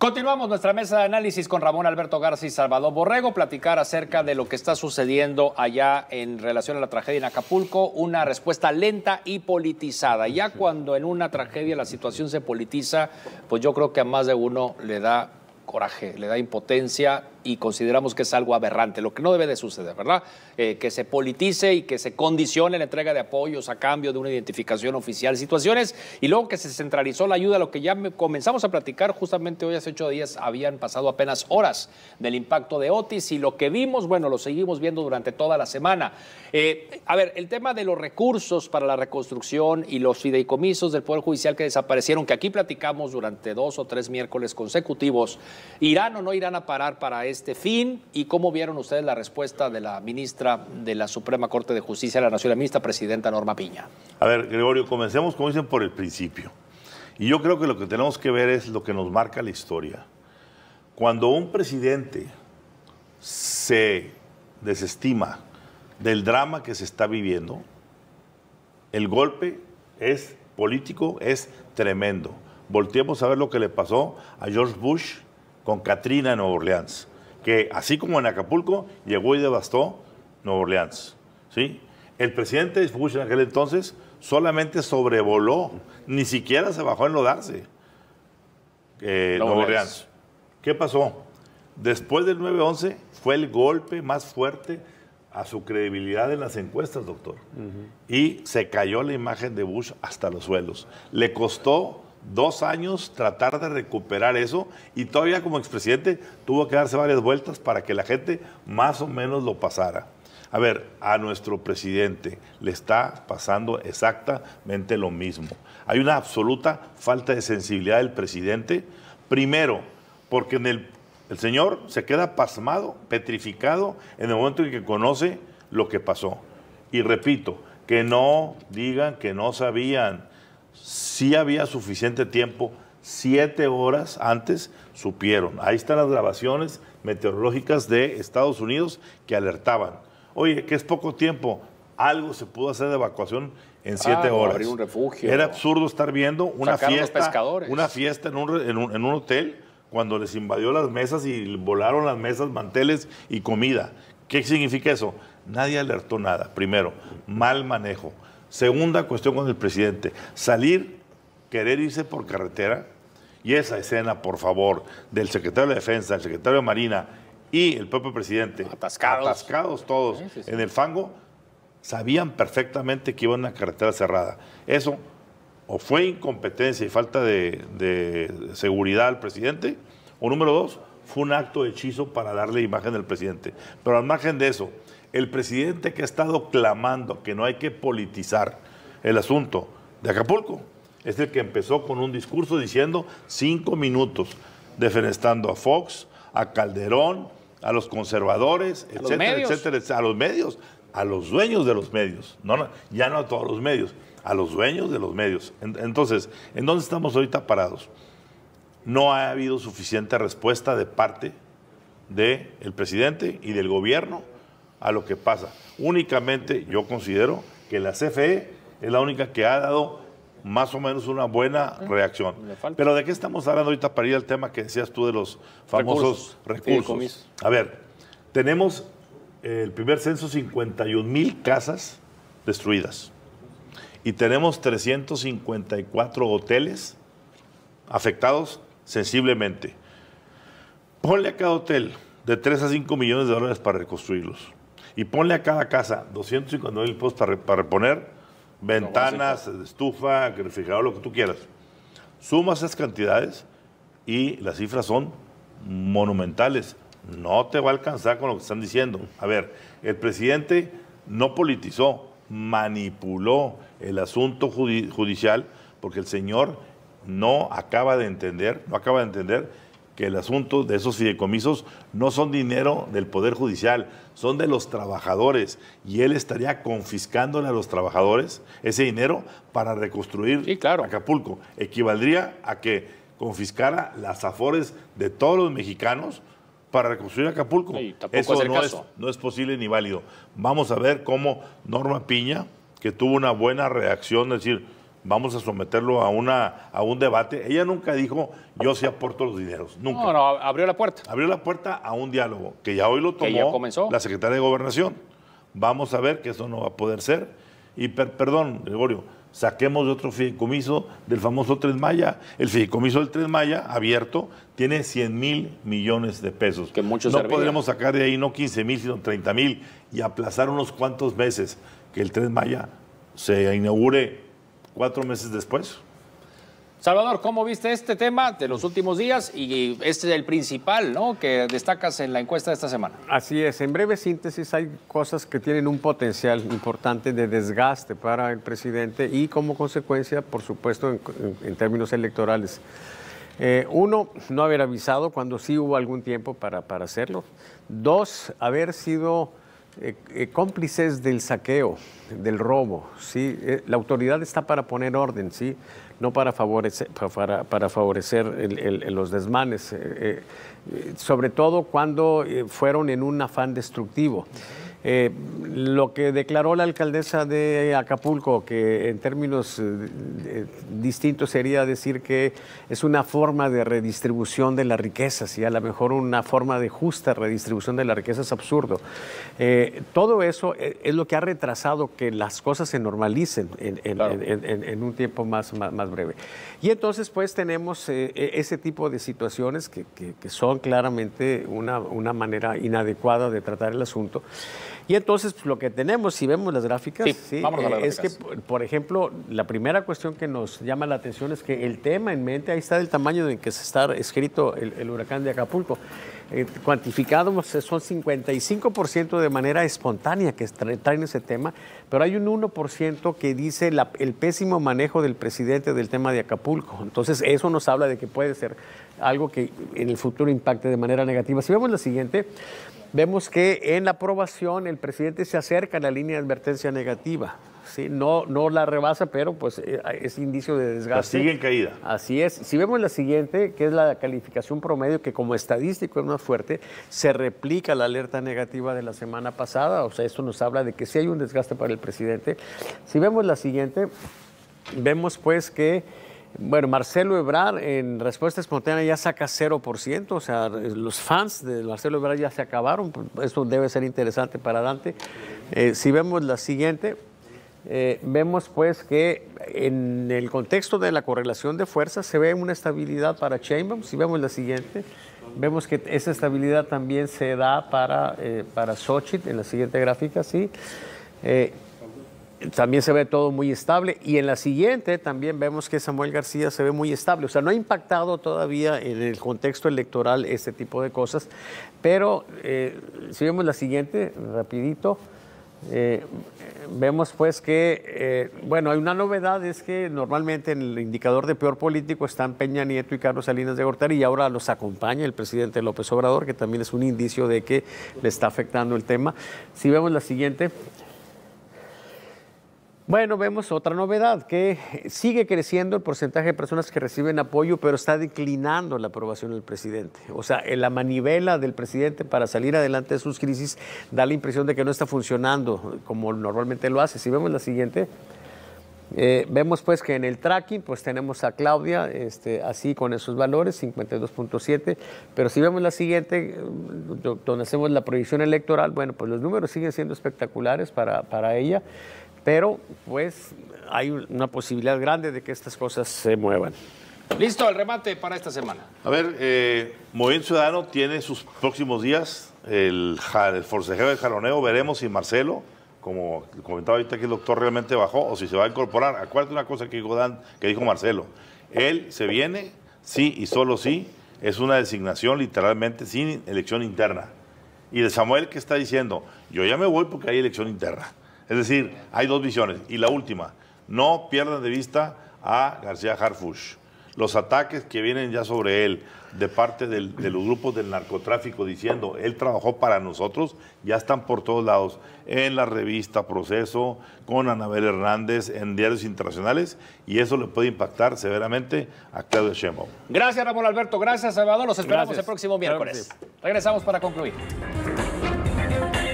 Continuamos nuestra mesa de análisis con Ramón Alberto García y Salvador Borrego, platicar acerca de lo que está sucediendo allá en relación a la tragedia en Acapulco, una respuesta lenta y politizada. Ya cuando en una tragedia la situación se politiza, pues yo creo que a más de uno le da coraje, le da impotencia, y consideramos que es algo aberrante, lo que no debe de suceder, ¿verdad? Eh, que se politice y que se condicione la entrega de apoyos a cambio de una identificación oficial, situaciones, y luego que se centralizó la ayuda, lo que ya comenzamos a platicar justamente hoy hace ocho días, habían pasado apenas horas del impacto de Otis y lo que vimos, bueno, lo seguimos viendo durante toda la semana. Eh, a ver, el tema de los recursos para la reconstrucción y los fideicomisos del Poder Judicial que desaparecieron, que aquí platicamos durante dos o tres miércoles consecutivos, ¿irán o no irán a parar para este fin y cómo vieron ustedes la respuesta de la ministra de la Suprema Corte de Justicia de la Nación, la ministra presidenta Norma Piña. A ver, Gregorio, comencemos, como dicen, por el principio. Y yo creo que lo que tenemos que ver es lo que nos marca la historia. Cuando un presidente se desestima del drama que se está viviendo, el golpe es político, es tremendo. Volteemos a ver lo que le pasó a George Bush con Katrina en Nueva Orleans que así como en Acapulco, llegó y devastó Nueva Orleans. ¿sí? El presidente Bush en aquel entonces solamente sobrevoló, ni siquiera se bajó a enlodarse eh, Orleans. ¿Qué pasó? Después del 9-11 fue el golpe más fuerte a su credibilidad en las encuestas, doctor. Y se cayó la imagen de Bush hasta los suelos. Le costó dos años tratar de recuperar eso y todavía como expresidente tuvo que darse varias vueltas para que la gente más o menos lo pasara. A ver, a nuestro presidente le está pasando exactamente lo mismo. Hay una absoluta falta de sensibilidad del presidente, primero, porque en el, el señor se queda pasmado, petrificado en el momento en que conoce lo que pasó. Y repito, que no digan que no sabían si había suficiente tiempo, siete horas antes supieron. Ahí están las grabaciones meteorológicas de Estados Unidos que alertaban. Oye, que es poco tiempo, algo se pudo hacer de evacuación en siete horas. Abrir un refugio. Era absurdo estar viendo una fiesta, una fiesta en un, en un hotel cuando les invadió las mesas y volaron las mesas, manteles y comida. ¿Qué significa eso? Nadie alertó nada. Primero, mal manejo. Segunda cuestión con el presidente, salir, querer irse por carretera, y esa escena, por favor, del secretario de Defensa, el secretario de Marina y el propio presidente, atascados, atascados todos en el fango, sabían perfectamente que iba a una carretera cerrada. Eso o fue incompetencia y falta de, de seguridad al presidente, o número dos, fue un acto de hechizo para darle imagen al presidente. Pero al margen de eso, el presidente que ha estado clamando que no hay que politizar el asunto de Acapulco es el que empezó con un discurso diciendo cinco minutos, defenestando a Fox, a Calderón, a los conservadores, etcétera, etcétera, a los medios, a los dueños de los medios, no, ya no a todos los medios, a los dueños de los medios. Entonces, ¿en dónde estamos ahorita parados? no ha habido suficiente respuesta de parte del presidente y del gobierno a lo que pasa. Únicamente yo considero que la CFE es la única que ha dado más o menos una buena mm, reacción. Pero ¿de qué estamos hablando ahorita para ir al tema que decías tú de los famosos recursos? a ver, tenemos eh, el primer censo 51 mil casas destruidas y tenemos 354 hoteles afectados sensiblemente. Ponle a cada hotel de 3 a 5 millones de dólares para reconstruirlos. Y ponle a cada casa 250 mil pesos para, reponer ventanas, estufa, refrigerador, lo que tú quieras. Suma esas cantidades y las cifras son monumentales. No te va a alcanzar con lo que están diciendo. A ver, el presidente no politizó, manipuló el asunto judicial porque el señor no acaba de entender, no acaba de entender que el asunto de esos fideicomisos no son dinero del Poder Judicial, son de los trabajadores y él estaría confiscándole a los trabajadores ese dinero para reconstruir Acapulco. Equivaldría a que confiscara las afores de todos los mexicanos para reconstruir Acapulco. Eso no es, no es posible ni válido. Vamos a ver cómo Norma Piña, que tuvo una buena reacción, es decir, vamos a someterlo a, una, a un debate. Ella nunca dijo, yo sí aporto los dineros, nunca. No, no, abrió la puerta. Abrió la puerta a un diálogo, que ya hoy lo tomó la secretaria de Gobernación. Vamos a ver que eso no va a poder ser. Y perdón, Gregorio, saquemos de otro fideicomiso del famoso Tres Maya. El fideicomiso del Tres Maya, abierto, tiene 100 mil millones de pesos. Que muchos No podremos sacar de ahí no 15 mil, sino 30 mil y aplazar unos cuantos meses que el Tres Maya se inaugure cuatro meses después. Salvador, ¿cómo viste este tema de los últimos días? Y este es el principal, ¿no? Que destacas en la encuesta de esta semana. Así es. En breve síntesis, hay cosas que tienen un potencial importante de desgaste para el presidente y como consecuencia, por supuesto, en, términos electorales. Eh, uno, no haber avisado cuando sí hubo algún tiempo para hacerlo. Dos, haber sido eh, eh, cómplices del saqueo, del robo, ¿sí? Eh, la autoridad está para poner orden, ¿sí? No para favorecer, para, favorecer los desmanes, sobre todo cuando fueron en un afán destructivo. Eh, lo que declaró la alcaldesa de Acapulco, que en términos eh, distintos sería decir que es una forma de redistribución de las riquezas y a lo mejor una forma de justa redistribución de las riquezas es absurdo. Eh, todo eso es lo que ha retrasado que las cosas se normalicen en, un tiempo más, más, breve. Y entonces pues tenemos e, ese tipo de situaciones que, son claramente una, una manera inadecuada de tratar el asunto. Y entonces pues, lo que tenemos, si vemos las gráficas, eh, es que, por ejemplo, la primera cuestión que nos llama la atención es que el tema en mente, ahí está el tamaño en que se está escrito el, huracán de Acapulco. Eh, cuantificado son 55% de manera espontánea que traen ese tema, pero hay un 1% que dice el pésimo manejo del presidente del tema de Acapulco. Entonces, eso nos habla de que puede ser algo que en el futuro impacte de manera negativa. Si vemos la siguiente, vemos que en la aprobación el presidente se acerca a la línea de advertencia negativa. ¿sí? No, no la rebasa, pero pues eh, es indicio de desgaste. La sigue en caída. Así es. Si vemos la siguiente, que es la calificación promedio, que como estadístico es más fuerte, se replica la alerta negativa de la semana pasada. O sea, esto nos habla de que sí hay un desgaste para el presidente. Si vemos la siguiente, vemos pues que bueno, Marcelo Ebrard en respuesta espontánea ya saca 0%, o sea, los fans de Marcelo Ebrard ya se acabaron, pues, esto debe ser interesante para Dante. Eh, si vemos la siguiente, eh, vemos pues que en el contexto de la correlación de fuerzas se ve una estabilidad para Chainbaum, si vemos la siguiente, vemos que esa estabilidad también se da para, eh, para en la siguiente gráfica, sí. Eh, también se ve todo muy estable y en la siguiente también vemos que Samuel García se ve muy estable, o sea, no ha impactado todavía en el contexto electoral este tipo de cosas, pero eh, si vemos la siguiente, rapidito, eh, vemos pues que, eh, bueno, hay una novedad, es que normalmente en el indicador de peor político están Peña Nieto y Carlos Salinas de Gortari y ahora los acompaña el presidente López Obrador, que también es un indicio de que le está afectando el tema. Si vemos la siguiente... Bueno, vemos otra novedad, que sigue creciendo el porcentaje de personas que reciben apoyo, pero está declinando la aprobación del presidente. O sea, eh, la manivela del presidente para salir adelante de sus crisis da la impresión de que no está funcionando como normalmente lo hace. Si vemos la siguiente, eh, vemos pues que en el tracking pues tenemos a Claudia este, así con esos valores, 52.7, pero si vemos la siguiente, eh, donde hacemos la proyección electoral, bueno, pues los números siguen siendo espectaculares para, para ella pero pues hay una posibilidad grande de que estas cosas se muevan. Listo, el remate para esta semana. A ver, eh, Movimiento Ciudadano tiene sus próximos días el, forcejeo del jaloneo. Veremos si Marcelo, como comentaba ahorita que el doctor realmente bajó o si se va a incorporar. Acuérdate una cosa que dijo, que dijo Marcelo. Él se viene, sí y solo sí. Es una designación literalmente sin elección interna. Y de Samuel que está diciendo, yo ya me voy porque hay elección interna. Es decir, hay dos visiones. Y la última, no pierdan de vista a García Harfush. Los ataques que vienen ya sobre él de parte de los grupos del narcotráfico diciendo, él trabajó para nosotros, ya están por todos lados, en la revista Proceso, con Anabel Hernández, en diarios internacionales, y eso le puede impactar severamente a Claudio Sheinbaum. Gracias Ramón Alberto, gracias Salvador, los esperamos el próximo miércoles. Regresamos para concluir.